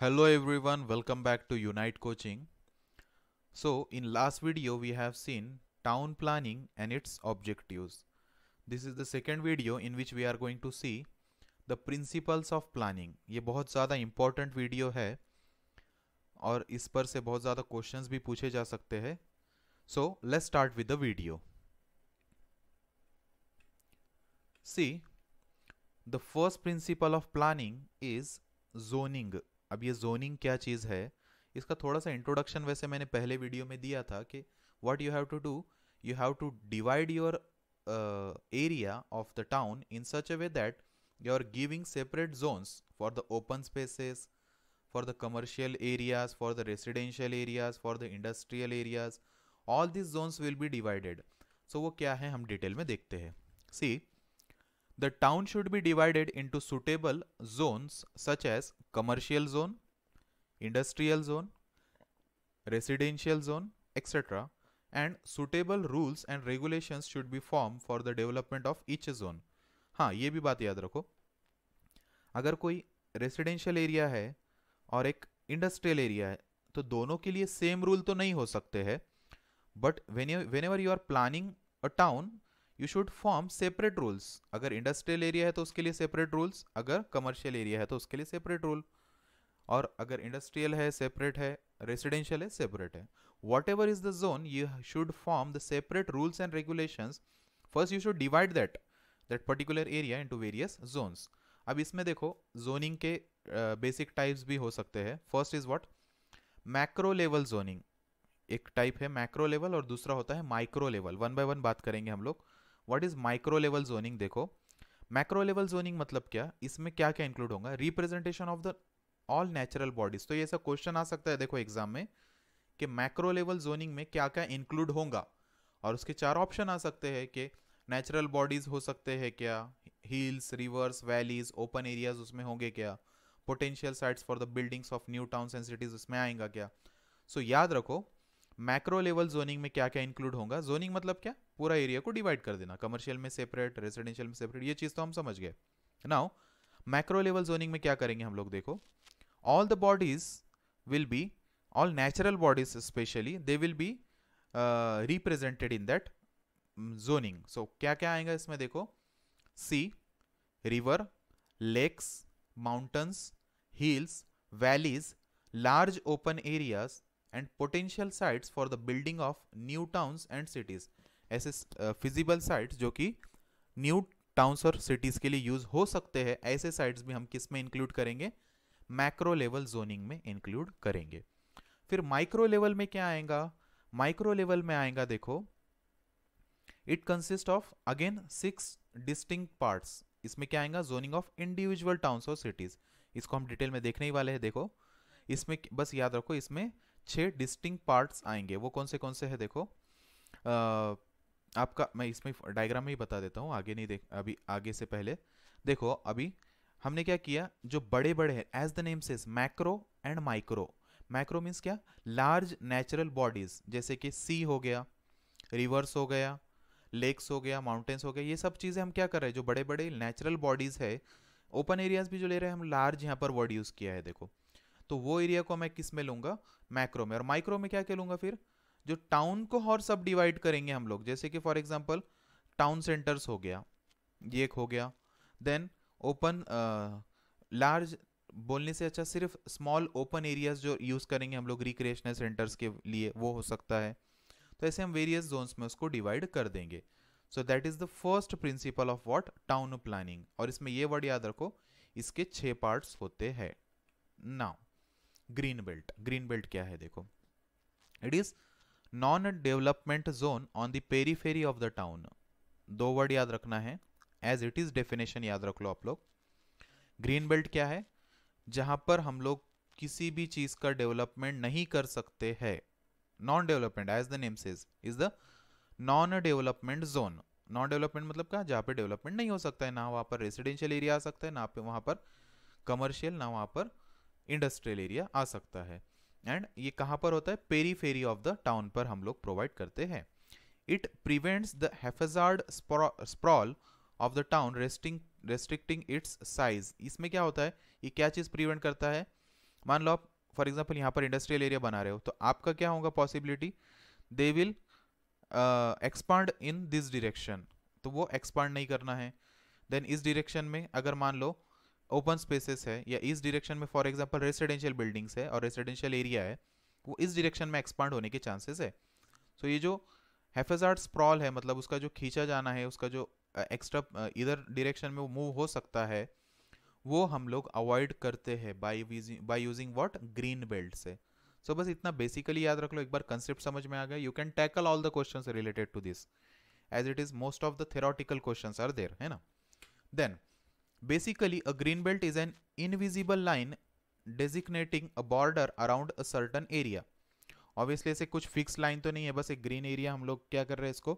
hello everyone welcome back to unite coaching so in last video we have seen town planning and its objectives this is the second video in which we are going to see the principles of planning ये बहुत ज़्यादा important video है और इस पर से बहुत ज़्यादा questions भी पूछे जा सकते हैं so let's start with the video see the first principle of planning is zoning अब ये जोनिंग क्या चीज़ है इसका थोड़ा सा इंट्रोडक्शन वैसे मैंने पहले वीडियो में दिया था कि what you have to do you have to divide your area of the town in such a way that you are giving separate zones for the open spaces for the commercial areas for the residential areas for the industrial areas all this zones will be divided so वो क्या है हम detail में देखते हैं सी the town should be divided into suitable zones such as commercial zone, industrial zone, residential zone, etc. And suitable rules and regulations should be formed for the development of each zone. हाँ ये भी बात याद रखो अगर कोई residential area है और एक इंडस्ट्रियल एरिया है तो दोनों के लिए सेम रूल तो नहीं हो सकते हैं but when whenever you are planning a town you should form separate rules अगर इंडस्ट्रियल एरिया है तो उसके लिए सेपरेट रूल्स अगर कमर्शियल एरिया है तो उसके लिए सेपरेट रूल और अगर इंडस्ट्रियल है सेपरेट है रेसिडेंशियल है सेपरेट है whatever is the zone you should form the separate rules and regulation first you should divide that that particular area into various zones अब इसमें देखो जोनिंग के बेसिक uh, टाइप्स भी हो सकते हैं first is what macro level zoning एक type है मैक्रो लेवल और दूसरा होता है micro level one by one बात करेंगे हम लोग what is micro level zoning देखो मैक्रो लेवल जोनिंग मतलब क्या इसमें क्या क्या इंक्लूड होगा representation of the all natural bodies तो ये सब क्वेश्चन आ सकता है देखो एग्जाम में कि मैक्रो लेवल जोनिंग में क्या क्या इंक्लूड होगा और उसके चार ऑप्शन आ सकते हैं कि नेचुरल बॉडीज हो सकते हैं क्या hills rivers valleys open areas उसमें होंगे क्या potential sites for the buildings of new towns and cities उसमें आएगा क्या सो so, याद रखो मैक्रो लेवल जोनिंग में क्या क्या इंक्लूड होगा जोनिंग मतलब क्या पूरा एरिया को डिवाइड कर देना कमर्शियल में सेपरेट रेजिडेंशियल में सेपरेट ये चीज़ तो हम समझ गए नाउ मैक्रो लेवल जोनिंग में क्या करेंगे हम लोग देखो all the bodies will be all natural bodies specially they will be represented in that zoning so क्या क्या आएगा इसमें देखो sea river lakes mountains hills valleys large open areas and potential sites for the building of new towns and cities ऐसे feasible sites जो कि new towns और cities के लिए यूज़ हो सकते हैं ऐसे साइट्स भी हम किस में इंक्लूड करेंगे मैक्रो लेवल जोनिंग में इंक्लूड करेंगे फिर माइक्रो लेवल में क्या आएगा माइक्रो लेवल में आएगा देखो it consist of again six distinct parts इसमें क्या आएगा जोनिंग ऑफ इंडिविजुअल टाउन्स और सिटीज़ इसको हम डिटेल में देखने ही वाले हैं देखो इसमें बस याद रखो इसमें छह डिस्टिंग पार्ट्स आएंगे वो कौन से कौन से है देखो आ, आपका मैं इसमें डायग्राम में ही बता देता हूँ आगे नहीं देख अभी आगे से पहले देखो अभी हमने क्या किया जो बड़े बड़े हैं एज द नेम से macro and micro macro means क्या लार्ज नेचुरल बॉडीज जैसे कि सी हो गया रिवर्स हो गया लेक्स हो गया माउंटेन्स हो गया ये सब चीज़ें हम क्या कर रहे हैं जो बड़े बड़े नेचुरल बॉडीज़ है ओपन एरियाज भी जो ले रहे हैं हम लार्ज यहाँ पर वर्ड यूज़ किया है देखो तो वो एरिया को मैं किस में लूंगा मैक्रो में और माइक्रो में क्या क्या लूंगा फिर जो टाउन को और सब डिवाइड करेंगे हम लोग जैसे कि फॉर एग्जाम्पल टाउन सेंटर्स हो गया ये एक हो गया देन ओपन लार्ज बोलने से अच्छा सिर्फ स्मॉल ओपन एरियाज जो यूज़ करेंगे हम लोग रिक्रिएशनल सेंटर्स के लिए वो हो सकता है तो ऐसे हम वेरियस जोन्स में उसको डिवाइड कर देंगे so that is the first principle of what town planning और इसमें ये वर्ड याद रखो इसके छह पार्ट्स होते हैं now green belt green belt क्या है देखो it is non development zone on the periphery of the town दो वर्ड याद रखना है एज इट इज डेफिनेशन याद रख लो आप लोग ग्रीन बेल्ट क्या है जहां पर हम लोग किसी भी चीज का डेवलपमेंट नहीं कर सकते है non development as the name says is the non development zone non development मतलब क्या जहां पर डेवलपमेंट नहीं हो सकता है ना वहां पर रेसिडेंशियल एरिया आ सकता है ना वहां पर कमर्शियल ना वहां पर इंडस्ट्रियल एरिया आ सकता है एंड ये कहाँ पर होता है पेरीफेरी ऑफ द टाउन पर हम लोग प्रोवाइड करते हैं it prevents the haphazard sprawl of the town resting restricting its size इसमें क्या होता है ये क्या चीज़ प्रिवेंट करता है मान लो आप फॉर एग्जाम्पल यहाँ पर इंडस्ट्रियल एरिया बना रहे हो तो आपका क्या होगा possibility they will expand in this direction तो वो एक्सपांड नहीं करना है देन इस डिरेक्शन में अगर मान लो ओपन स्पेसेस है या इस डायरेक्शन में फॉर एग्जांपल रेसिडेंशियल बिल्डिंग्स है और रेसिडेंशियल एरिया है वो इस डायरेक्शन में एक्सपांड होने के चांसेस है सो so ये जो हैफेजार्ड स्प्रॉल है मतलब उसका जो खींचा जाना है उसका जो एक्स्ट्रा इधर डायरेक्शन में वो मूव हो सकता है वो हम लोग अवॉइड करते हैं by by using what green belt से सो so, बस इतना बेसिकली याद रख लो एक बार कंसेप्ट समझ में आ गया you can tackle all the question related to this as it is most of the theoretical question are there है ना then Basically, a green belt is an invisible line designating a border around a certain area. Obviously ऐसे कुछ fix line तो नहीं है बस एक green area हम लोग क्या कर रहे हैं इसको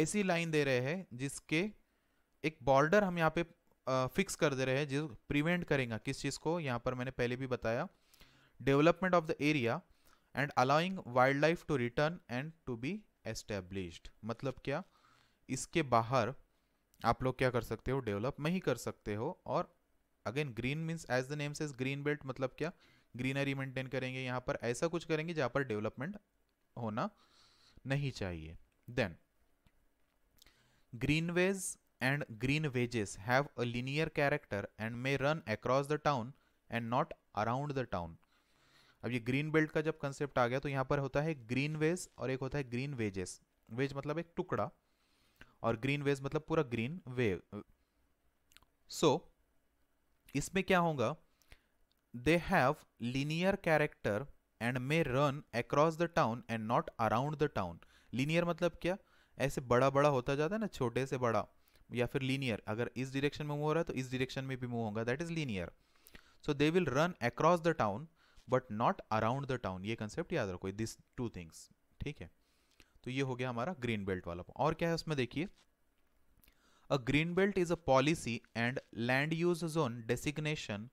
ऐसी लाइन दे रहे हैं जिसके एक बॉर्डर हम यहाँ पे फिक्स कर दे रहे हैं जिस प्रिवेंट करेगा किस चीज़ को यहाँ पर मैंने पहले भी बताया development of the area and allowing wildlife to return and to be established मतलब क्या इसके बाहर आप लोग क्या कर सकते हो डेवलप नहीं कर सकते हो और again green means as the name says green belt मतलब क्या ग्रीनरी मेंटेन करेंगे यहाँ पर ऐसा कुछ करेंगे जहाँ पर डेवलपमेंट होना नहीं चाहिए then greenways and green wedges have a linear character and may run across the town and not around the town अब ये ग्रीन बेल्ट का जब कंसेप्ट आ गया तो यहाँ पर होता है ग्रीन वेज और एक होता है ग्रीन वेजेस वेज मतलब एक टुकड़ा और ग्रीन वेव मतलब पूरा ग्रीन वेव सो इसमें क्या होगा they have linear character and may run across the town and not around the town linear मतलब क्या ऐसे बड़ा बड़ा होता जाता है ना छोटे से बड़ा या फिर लीनियर अगर इस डिरेक्शन में मूव हो रहा है तो इस डिरेक्शन में भी मूव होगा that is linear so they will run across the town but not around the town ये कंसेप्ट याद रखो दिस टू थिंग्स ठीक है तो ये हो गया हमारा ग्रीन बेल्ट वाला और क्या है उसमें देखिए a green belt is a policy and land use zone designation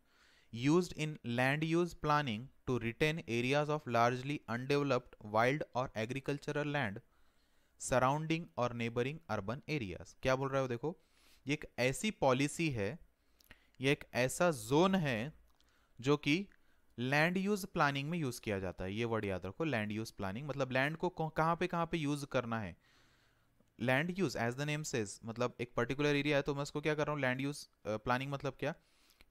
use in land use planning to retain areas of largely undeveloped wild और एग्रीकल्चरल लैंड सराउंडिंग और नेबरिंग अर्बन एरियाज क्या बोल रहे हो देखो ये एक ऐसी पॉलिसी है ये एक ऐसा जोन है जो कि लैंड यूज प्लानिंग में यूज किया जाता है ये वर्ड याद रखो लैंड यूज प्लानिंग मतलब लैंड को कहाँ पे कहाँ पे यूज करना है land use as the name says मतलब एक पर्टिकुलर एरिया है तो मैं उसको क्या कर रहा हूँ लैंड यूज प्लानिंग मतलब क्या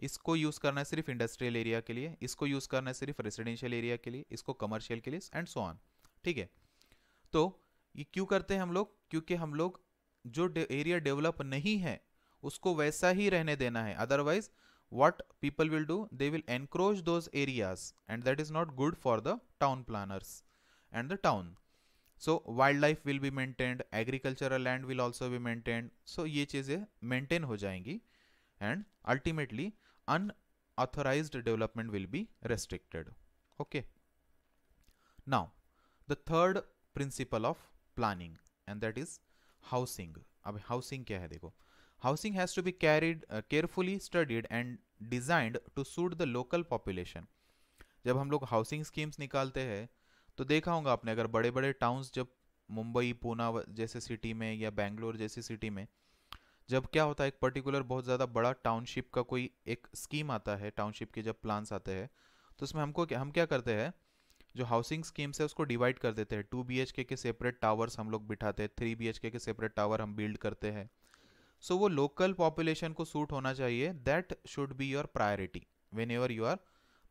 इसको यूज़ करना है सिर्फ इंडस्ट्रियल एरिया के लिए इसको यूज़ करना है सिर्फ रेसिडेंशियल एरिया के लिए इसको कमर्शियल के लिए एंड सो ऑन ठीक है तो ये क्यों करते हैं हम लोग क्योंकि हम लोग जो एरिया डेवलप नहीं है उसको वैसा ही रहने देना है otherwise what people will do they will encroach those areas and that is not good for the town planners and the town so wildlife will be maintained agricultural land will also be maintained so ये चीज़ें maintain हो जाएंगी and ultimately unauthorized development will be restricted okay now the third principle of planning and that is housing अब housing housing has to be carried uh, carefully studied and designed to suit the local population जब हम लोग housing schemes निकालते हैं तो देखा होगा आपने अगर बड़े बड़े टाउन्स जब मुंबई पूना जैसे सिटी में या बेंगलोर जैसी सिटी में जब क्या होता है एक पर्टिकुलर बहुत ज़्यादा बड़ा टाउनशिप का कोई एक स्कीम आता है टाउनशिप के जब प्लान्स आते हैं तो उसमें हमको क्या हम क्या करते हैं जो हाउसिंग स्कीम्स है उसको डिवाइड कर देते हैं two B K, separate towers हम लोग बिठाते हैं three B K separate tower हम बिल्ड करते हैं सो वो लोकल पॉपुलेशन को सूट होना चाहिए that should be your priority whenever you are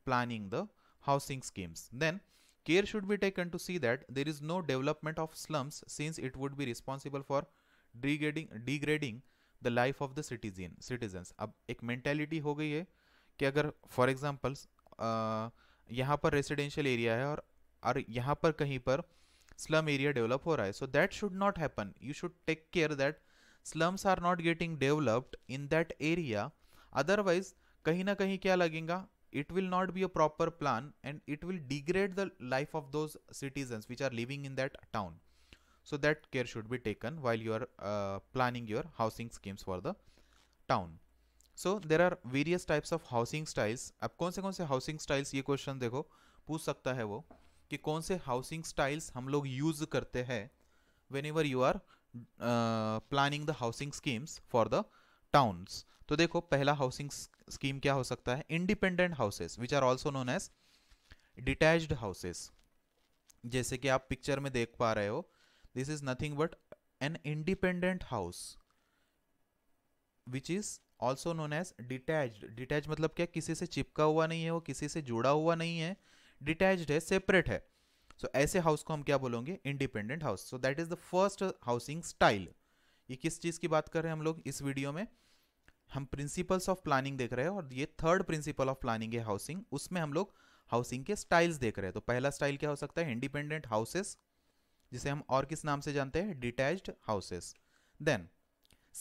planning the housing schemes then care should be taken to see that there is no development of slums since it would be responsible for degrading degrading the life of the citizen citizens अब एक mentality हो गई है कि अगर for example यहाँ पर residential area है और, और यहाँ पर कहीं पर स्लम एरिया डेवलप हो रहा है so that should not happen you should take care that slums are not getting developed in that area otherwise कहीं ना कहीं क्या लगेगा it will not be a proper plan and it will degrade the life of those citizens which are living in that town so that care should be taken while you are planning your housing schemes for the town so there are various types of housing styles अब कौन से कौन से housing styles ये question देखो पूछ सकता है वो कि कौन से हाउसिंग स्टाइल्स हम लोग यूज करते हैं whenever you are planning the housing schemes for the towns तो देखो पहला हाउसिंग स्कीम क्या हो सकता है independent houses which are also known as detach houses जैसे कि आप पिक्चर में देख पा रहे हो this is nothing but an independent house which is also known as detach detach मतलब क्या किसी से चिपका हुआ नहीं है वो किसी से जुड़ा हुआ नहीं है डिटैच है सेपरेट है सो ऐसे हाउस को हम क्या बोलेंगे independent house so that is the first housing style ये किस चीज़ की बात कर रहे हैं हम लोग इस वीडियो में हम प्रिंसिपल्स ऑफ प्लानिंग देख रहे हैं और ये थर्ड प्रिंसिपल ऑफ प्लानिंग है हाउसिंग उसमें हम लोग हाउसिंग के स्टाइल्स देख रहे हैं तो पहला स्टाइल क्या हो सकता है इंडिपेंडेंट हाउसेस जिसे हम और किस नाम से जानते हैं detach houses then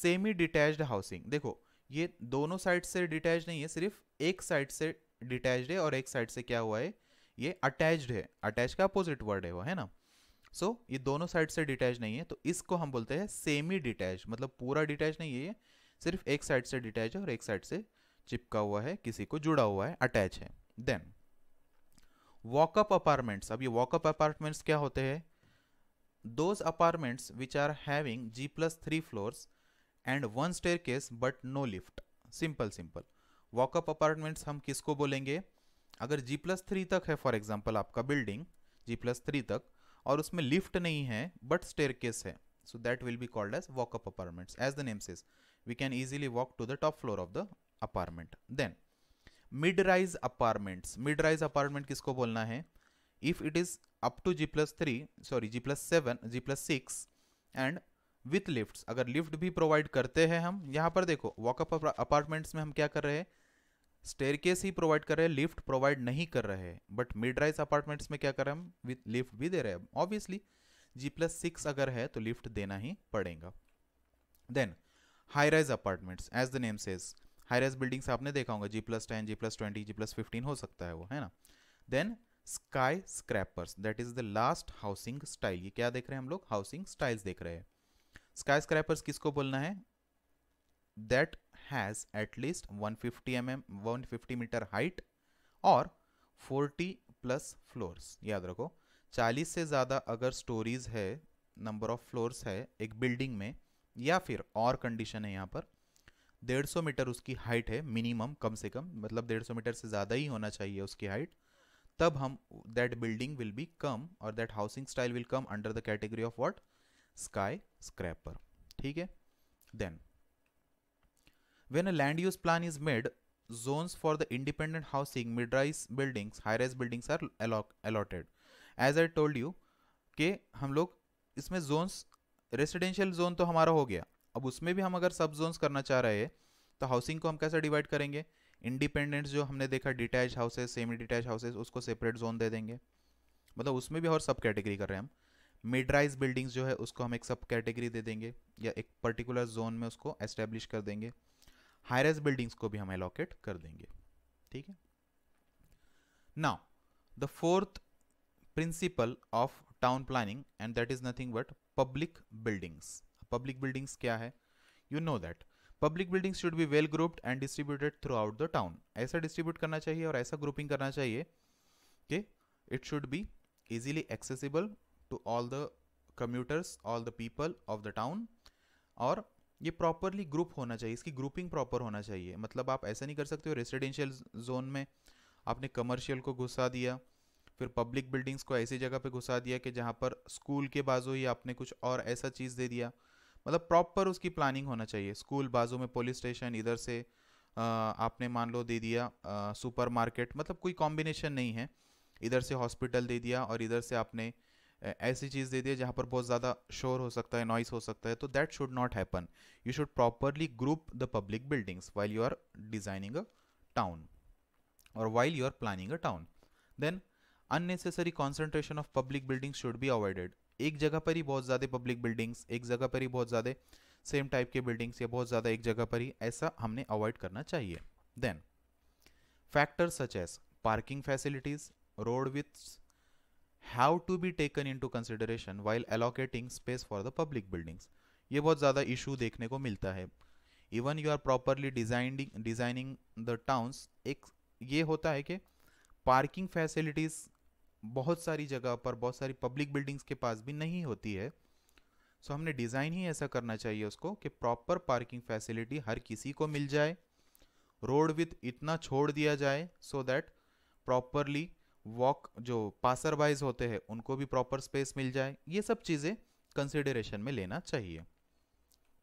semi detach housing देखो ये दोनों साइड से डिटैच नहीं है सिर्फ एक साइड से डिटैच है और एक साइड से क्या हुआ है ये अटैच्ड है अटैच का अपोजिट वर्ड है वो है ना सो so, ये दोनों साइड से डिटैच नहीं है तो इसको हम बोलते हैं सेमी डिटैच मतलब पूरा डिटैच नहीं है ये सिर्फ एक साइड से डिटैच है और एक साइड से चिपका हुआ है किसी को जुड़ा हुआ है अटैच है देन वॉकअप अपार्टमेंट्स अब ये वॉकअप अपार्टमेंट्स क्या होते हैं those apartments which are having G plus three floors and one staircase but no lift simple simple walk up apartments हम किसको बोलेंगे अगर जी प्लस थ्री तक है फॉर एग्जाम्पल आपका बिल्डिंग जी प्लस थ्री तक और उसमें लिफ्ट नहीं है बट स्टेर है so that will be called as walk up apartments as the name says we can easily walk to the top floor of the apartment then mid rise apartments mid rise apartment किसको बोलना है if it is up to G plus three sorry G plus seven G plus six and with lift अगर lift भी provide करते हैं हम यहाँ पर देखो वॉकअप अपार्टमेंट्स में हम क्या कर रहे हैं स्टेरकेस ही प्रोवाइड कर रहे हैं लिफ्ट प्रोवाइड नहीं कर रहे हैं बट मिड राइज अपार्टमेंट्स में क्या कर रहे हैं हम विथ लिफ्ट भी दे रहे हैं ऑब्वियसली जी प्लस सिक्स अगर है तो लिफ्ट देना ही पड़ेगा then high rise apartments as the name says high rise buildings आपने देखा होगा G plus ten G plus twenty G plus fifteen हो सकता है वो है ना then skyscrapers that is the last housing style ये क्या देख रहे हैं हम लोग हाउसिंग स्टाइल्स देख रहे हैं स्काई स्क्रैपर्स किसको बोलना है that has at least 150 mm 150 metre height और 40 प्लस फ्लोर्स याद रखो 40 से ज़्यादा अगर स्टोरीज है नंबर ऑफ फ्लोर्स है एक बिल्डिंग में या फिर और कंडीशन है यहाँ पर 150 मीटर उसकी हाइट है मिनिमम कम से कम मतलब 150 मीटर से ज़्यादा ही होना चाहिए उसकी हाइट तब हम that building will be come और that housing style will come under the category of what skyscraper ठीक है then When a land use plan is made, zones for the independent housing, mid-rise buildings, high-rise buildings are allotted. As I told you, कि हम लोग इसमें Jones residential zone तो हमारा हो गया अब उसमें भी हम अगर सब जोन्स करना चाह रहे हैं तो हाउसिंग को हम कैसे डिवाइड करेंगे इंडिपेंडेंट जो हमने देखा detach houses semi detach houses उसको सेपरेट जोन दे देंगे मतलब उसमें भी और सब कैटेगरी कर रहे हैं हम मिड राइज बिल्डिंग्स जो है उसको हम एक सब कैटेगरी दे देंगे या एक पर्टिकुलर जोन में उसको एस्टेब्लिश कर देंगे हायरस बिल्डिंग्स को भी हम एलोकेट कर देंगे ठीक है now the fourth principle of town planning and that is nothing but public buildings public buildings क्या है you know that public buildings should be well grouped and distributed throughout the town ऐसा distribute करना चाहिए और ऐसा grouping करना चाहिए कि it should be easily accessible to all the commuters all the people of the town और ये प्रॉपरली ग्रुप होना चाहिए इसकी ग्रुपिंग प्रॉपर होना चाहिए मतलब आप ऐसा नहीं कर सकते हो रेसिडेंशियल जोन में आपने कमर्शियल को घुसा दिया फिर पब्लिक बिल्डिंग्स को ऐसी जगह पे घुसा दिया कि जहाँ पर स्कूल के बाजू ही आपने कुछ और ऐसा चीज़ दे दिया मतलब प्रॉपर उसकी प्लानिंग होना चाहिए स्कूल बाजू में पुलिस स्टेशन इधर से आपने मान लो दे दिया सुपरमार्केट मतलब कोई कॉम्बिनेशन नहीं है इधर से हॉस्पिटल दे दिया और इधर से आपने ऐसी चीज़ दे दी है जहाँ पर बहुत ज़्यादा शोर हो सकता है नॉइस हो सकता है तो that should not happen you should properly group the public buildings while you are designing a town और while you are planning a town then unnecessary concentration of public buildings should be avoided एक जगह पर ही बहुत ज़्यादा public buildings एक जगह पर ही बहुत ज़्यादा सेम टाइप के बिल्डिंग्स या बहुत ज़्यादा एक जगह पर ही ऐसा हमने अवॉइड करना चाहिए then factors such as parking facilities road widths have to be taken into consideration while allocating space for the public buildings ये बहुत ज़्यादा इशू देखने को मिलता है even you are properly designing designing the towns एक ये होता है कि पार्किंग फैसिलिटीज़ बहुत सारी जगह पर बहुत सारी पब्लिक बिल्डिंग्स के पास भी नहीं होती है सो so, हमने डिज़ाइन ही ऐसा करना चाहिए उसको कि प्रॉपर पार्किंग फैसिलिटी हर किसी को मिल जाए रोड विथ इतना छोड़ दिया जाए सो दैट प्रॉपरली वॉक जो पासर वाइज होते हैं उनको भी प्रॉपर स्पेस मिल जाए ये सब चीज़ें कंसिडरेशन में लेना चाहिए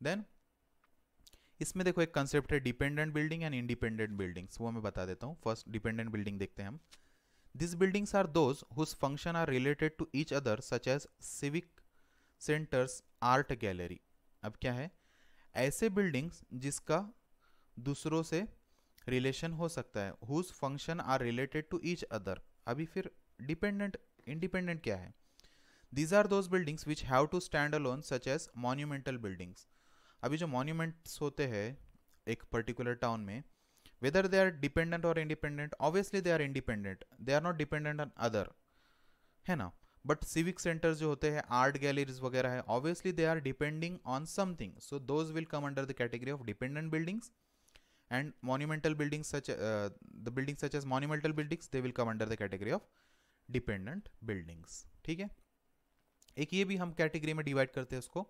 देन इसमें देखो एक कंसेप्ट है dependent building and independent buildings वो मैं बता देता हूँ फर्स्ट डिपेंडेंट बिल्डिंग देखते हैं हम this buildings are those whose function are related to each other such as civic centres art gallery अब क्या है ऐसे बिल्डिंग्स जिसका दूसरों से रिलेशन हो सकता है whose function are related to each other अभी फिर डिपेंडेंट इंडिपेंडेंट क्या है these are those buildings which have to stand alone such as monumental buildings अभी जो मॉन्यूमेंट्स होते हैं एक पर्टिकुलर टाउन में वेदर दे आर डिपेंडेंट और independent obviously they are independent they are not dependent on other है ना but civic centres जो होते हैं आर्ट गैलरीज वगैरह है obviously they are depending on something so those will come under the category of dependent buildings and monumental buildings such uh, the buildings such as monumental buildings they will come under the category of dependent buildings ठीक है एक ये भी हम category में divide करते हैं उसको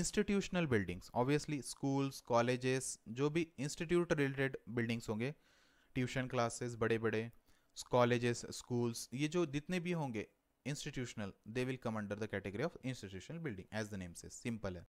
institutional buildings obviously schools colleges जो भी इंस्टीट्यूट रिलेटेड बिल्डिंग्स होंगे ट्यूशन क्लासेस बड़े बड़े कॉलेजेस स्कूल्स ये जो जितने भी होंगे institutional they will come under the category of institutional building as the name से सिंपल है